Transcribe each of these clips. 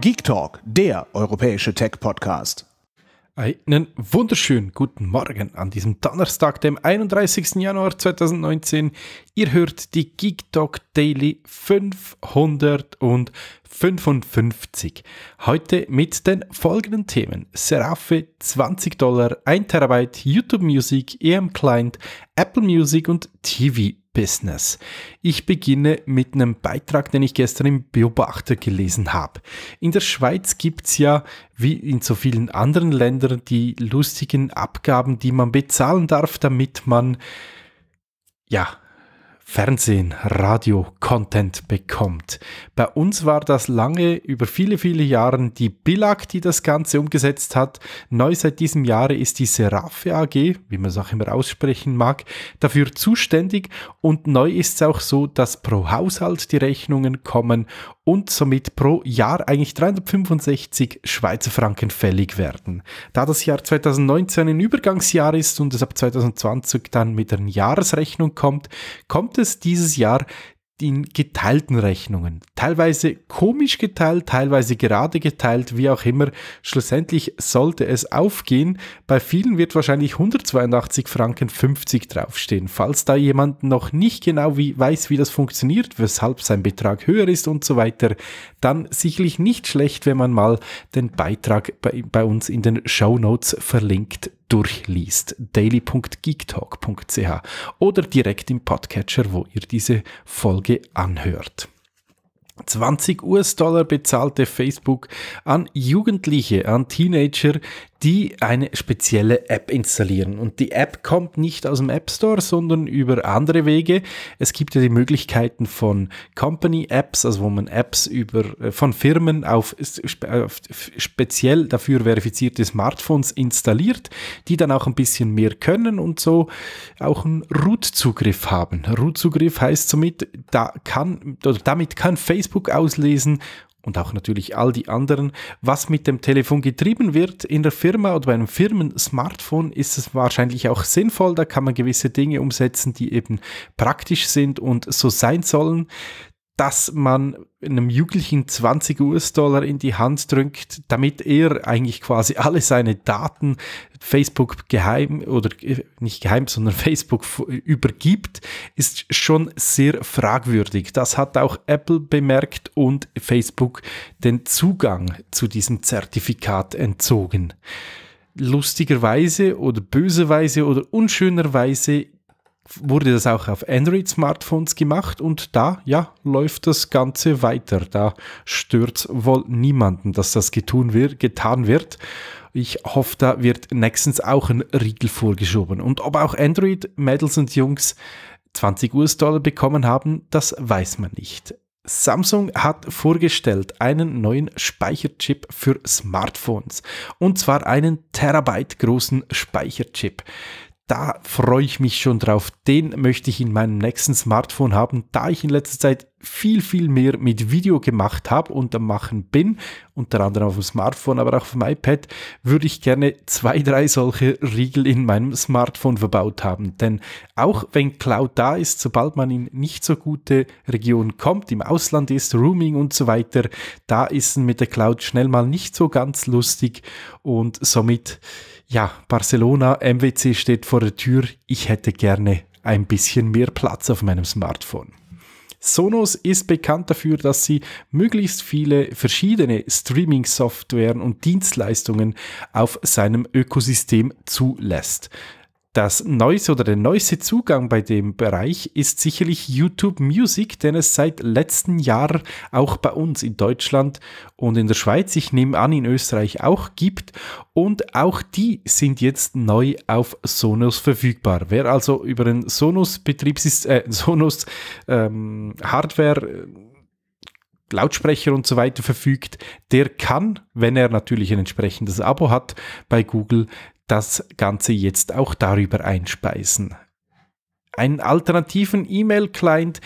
Geek Talk, der europäische Tech-Podcast. Einen wunderschönen guten Morgen an diesem Donnerstag, dem 31. Januar 2019. Ihr hört die Geek Talk Daily 555. Heute mit den folgenden Themen: Seraphe 20 Dollar, 1 Terabyte, YouTube Music, EM Client, Apple Music und TV Business. Ich beginne mit einem Beitrag, den ich gestern im Beobachter gelesen habe. In der Schweiz gibt's ja, wie in so vielen anderen Ländern, die lustigen Abgaben, die man bezahlen darf, damit man ja, Fernsehen, Radio, Content bekommt. Bei uns war das lange, über viele, viele Jahre die Billag, die das Ganze umgesetzt hat. Neu seit diesem Jahre ist die Serafe AG, wie man es auch immer aussprechen mag, dafür zuständig. Und neu ist es auch so, dass pro Haushalt die Rechnungen kommen und somit pro Jahr eigentlich 365 Schweizer Franken fällig werden. Da das Jahr 2019 ein Übergangsjahr ist und es ab 2020 dann mit einer Jahresrechnung kommt, kommt kommt es dieses Jahr in geteilten Rechnungen. Teilweise komisch geteilt, teilweise gerade geteilt, wie auch immer. Schlussendlich sollte es aufgehen. Bei vielen wird wahrscheinlich 182 Franken 50 draufstehen. Falls da jemand noch nicht genau wie, weiß, wie das funktioniert, weshalb sein Betrag höher ist und so weiter, dann sicherlich nicht schlecht, wenn man mal den Beitrag bei, bei uns in den Show Notes verlinkt durchliest. daily.geektalk.ch oder direkt im Podcatcher, wo ihr diese Folge anhört. 20 US-Dollar bezahlte Facebook an Jugendliche, an Teenager, die eine spezielle App installieren. Und die App kommt nicht aus dem App Store, sondern über andere Wege. Es gibt ja die Möglichkeiten von Company Apps, also wo man Apps über, äh, von Firmen auf, auf speziell dafür verifizierte Smartphones installiert, die dann auch ein bisschen mehr können und so auch einen Root-Zugriff haben. Root-Zugriff heißt somit, da kann, damit kann Facebook auslesen, und auch natürlich all die anderen. Was mit dem Telefon getrieben wird in der Firma oder bei einem Firmen-Smartphone, ist es wahrscheinlich auch sinnvoll. Da kann man gewisse Dinge umsetzen, die eben praktisch sind und so sein sollen dass man einem Jugendlichen 20 US-Dollar in die Hand drückt, damit er eigentlich quasi alle seine Daten Facebook geheim oder äh, nicht geheim, sondern Facebook übergibt, ist schon sehr fragwürdig. Das hat auch Apple bemerkt und Facebook den Zugang zu diesem Zertifikat entzogen. Lustigerweise oder böserweise oder unschönerweise wurde das auch auf Android-Smartphones gemacht und da, ja, läuft das Ganze weiter. Da stört wohl niemanden, dass das wird, getan wird. Ich hoffe, da wird nächstens auch ein Riegel vorgeschoben. Und ob auch Android-Mädels und Jungs 20 US-Dollar bekommen haben, das weiß man nicht. Samsung hat vorgestellt einen neuen Speicherchip für Smartphones. Und zwar einen Terabyte großen Speicherchip. Da freue ich mich schon drauf. Den möchte ich in meinem nächsten Smartphone haben, da ich in letzter Zeit viel, viel mehr mit Video gemacht habe und am Machen bin, unter anderem auf dem Smartphone, aber auch auf dem iPad, würde ich gerne zwei, drei solche Riegel in meinem Smartphone verbaut haben. Denn auch wenn Cloud da ist, sobald man in nicht so gute Regionen kommt, im Ausland ist, Rooming und so weiter, da ist es mit der Cloud schnell mal nicht so ganz lustig und somit, ja, Barcelona, MWC steht vor der Tür. Ich hätte gerne ein bisschen mehr Platz auf meinem Smartphone. Sonos ist bekannt dafür, dass sie möglichst viele verschiedene Streaming-Softwaren und Dienstleistungen auf seinem Ökosystem zulässt. Das neueste oder der neueste Zugang bei dem Bereich ist sicherlich YouTube Music, den es seit letzten Jahr auch bei uns in Deutschland und in der Schweiz, ich nehme an in Österreich auch gibt und auch die sind jetzt neu auf Sonos verfügbar. Wer also über den Sonos Betriebssystem, äh, Sonos ähm, Hardware äh, Lautsprecher und so weiter verfügt, der kann, wenn er natürlich ein entsprechendes Abo hat, bei Google das Ganze jetzt auch darüber einspeisen. Einen alternativen E-Mail-Client,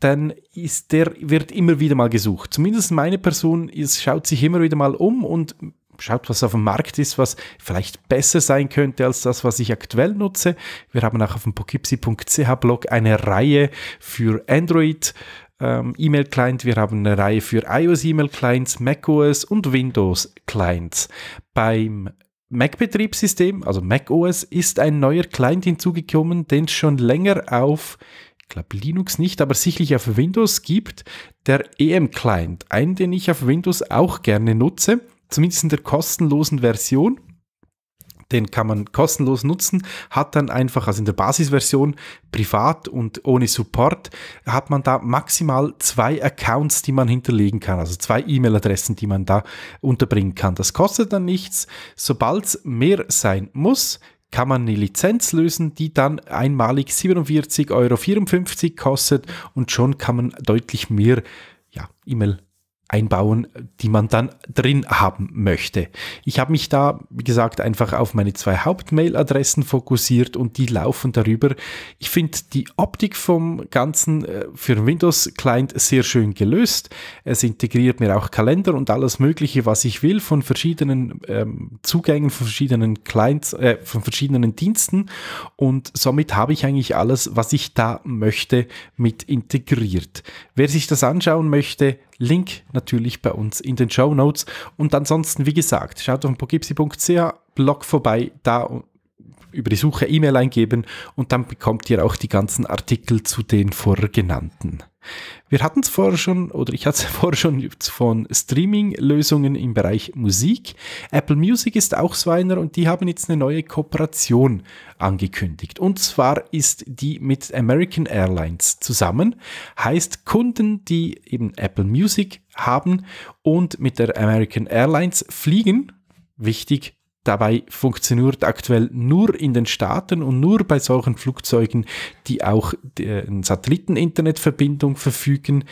dann ist der, wird immer wieder mal gesucht. Zumindest meine Person ist, schaut sich immer wieder mal um und schaut, was auf dem Markt ist, was vielleicht besser sein könnte als das, was ich aktuell nutze. Wir haben auch auf dem pokipsi.ch-Blog eine Reihe für Android. Ähm, E-Mail-Client, wir haben eine Reihe für iOS-E-Mail-Clients, macOS und Windows-Clients. Beim Mac-Betriebssystem, also Mac OS, ist ein neuer Client hinzugekommen, den es schon länger auf, ich glaube Linux nicht, aber sicherlich auf Windows gibt, der EM-Client, einen, den ich auf Windows auch gerne nutze, zumindest in der kostenlosen Version den kann man kostenlos nutzen, hat dann einfach, also in der Basisversion, privat und ohne Support, hat man da maximal zwei Accounts, die man hinterlegen kann, also zwei E-Mail-Adressen, die man da unterbringen kann. Das kostet dann nichts. Sobald es mehr sein muss, kann man eine Lizenz lösen, die dann einmalig 47,54 Euro kostet und schon kann man deutlich mehr ja, E-Mail adressen einbauen, die man dann drin haben möchte. Ich habe mich da, wie gesagt, einfach auf meine zwei Hauptmail-Adressen fokussiert und die laufen darüber. Ich finde die Optik vom Ganzen äh, für Windows-Client sehr schön gelöst. Es integriert mir auch Kalender und alles Mögliche, was ich will, von verschiedenen ähm, Zugängen, von verschiedenen Clients, äh, von verschiedenen Diensten und somit habe ich eigentlich alles, was ich da möchte, mit integriert. Wer sich das anschauen möchte, Link natürlich bei uns in den Show Notes. Und ansonsten, wie gesagt, schaut auf apokipsi.ch Blog vorbei, da über die Suche E-Mail eingeben und dann bekommt ihr auch die ganzen Artikel zu den vorgenannten. Wir hatten es vorher schon, oder ich hatte es vorher schon von Streaming-Lösungen im Bereich Musik. Apple Music ist auch so einer und die haben jetzt eine neue Kooperation angekündigt. Und zwar ist die mit American Airlines zusammen. Heißt, Kunden, die eben Apple Music haben und mit der American Airlines fliegen, wichtig, Dabei funktioniert aktuell nur in den Staaten und nur bei solchen Flugzeugen, die auch äh, eine Satelliteninternetverbindung verfügen.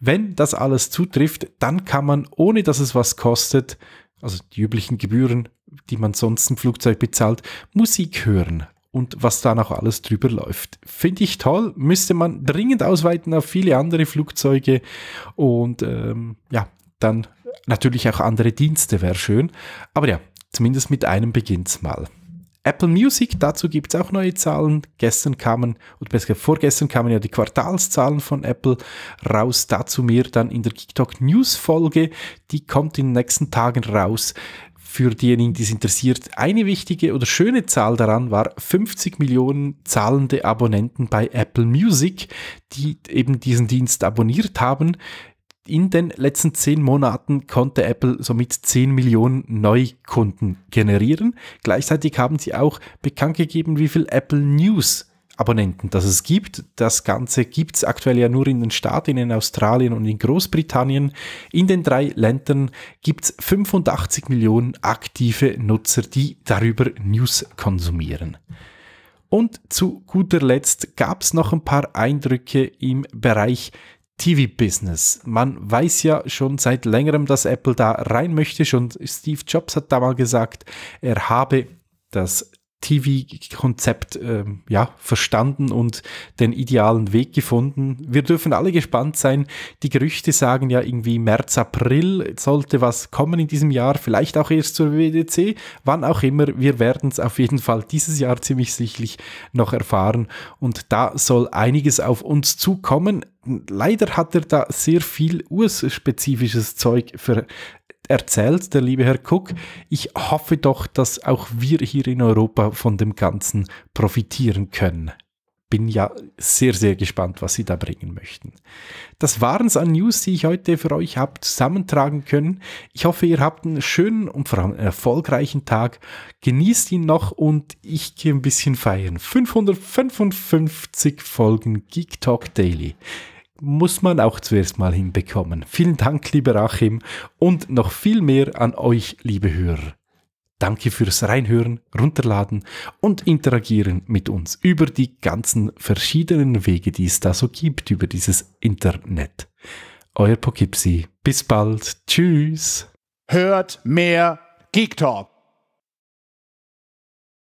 Wenn das alles zutrifft, dann kann man, ohne dass es was kostet, also die üblichen Gebühren, die man sonst im Flugzeug bezahlt, Musik hören und was da noch alles drüber läuft. Finde ich toll, müsste man dringend ausweiten auf viele andere Flugzeuge und ähm, ja, dann natürlich auch andere Dienste wäre schön. Aber ja, Zumindest mit einem beginnt es mal. Apple Music, dazu gibt es auch neue Zahlen. Gestern kamen, oder besser gesagt, vorgestern kamen ja die Quartalszahlen von Apple raus. Dazu mehr dann in der TikTok News Folge. Die kommt in den nächsten Tagen raus. Für diejenigen, die es interessiert, eine wichtige oder schöne Zahl daran war 50 Millionen zahlende Abonnenten bei Apple Music, die eben diesen Dienst abonniert haben. In den letzten zehn Monaten konnte Apple somit 10 Millionen Neukunden generieren. Gleichzeitig haben sie auch bekannt gegeben, wie viel Apple News Abonnenten, dass es gibt. Das Ganze gibt es aktuell ja nur in den Staaten, in Australien und in Großbritannien. In den drei Ländern gibt es 85 Millionen aktive Nutzer, die darüber News konsumieren. Und zu guter Letzt gab es noch ein paar Eindrücke im Bereich TV-Business. Man weiß ja schon seit längerem, dass Apple da rein möchte. Schon Steve Jobs hat da mal gesagt, er habe das TV-Konzept äh, ja, verstanden und den idealen Weg gefunden. Wir dürfen alle gespannt sein. Die Gerüchte sagen ja irgendwie März, April sollte was kommen in diesem Jahr, vielleicht auch erst zur WDC, wann auch immer. Wir werden es auf jeden Fall dieses Jahr ziemlich sicherlich noch erfahren und da soll einiges auf uns zukommen leider hat er da sehr viel US-spezifisches Zeug ver erzählt, der liebe Herr Cook. Ich hoffe doch, dass auch wir hier in Europa von dem Ganzen profitieren können. Bin ja sehr, sehr gespannt, was Sie da bringen möchten. Das waren es an News, die ich heute für euch habe zusammentragen können. Ich hoffe, ihr habt einen schönen und vor allem erfolgreichen Tag. Genießt ihn noch und ich gehe ein bisschen feiern. 555 Folgen Geek Talk Daily muss man auch zuerst mal hinbekommen. Vielen Dank, lieber Achim, und noch viel mehr an euch, liebe Hörer. Danke fürs Reinhören, Runterladen und Interagieren mit uns über die ganzen verschiedenen Wege, die es da so gibt über dieses Internet. Euer Pokipsi. Bis bald. Tschüss. Hört mehr Geek Talk.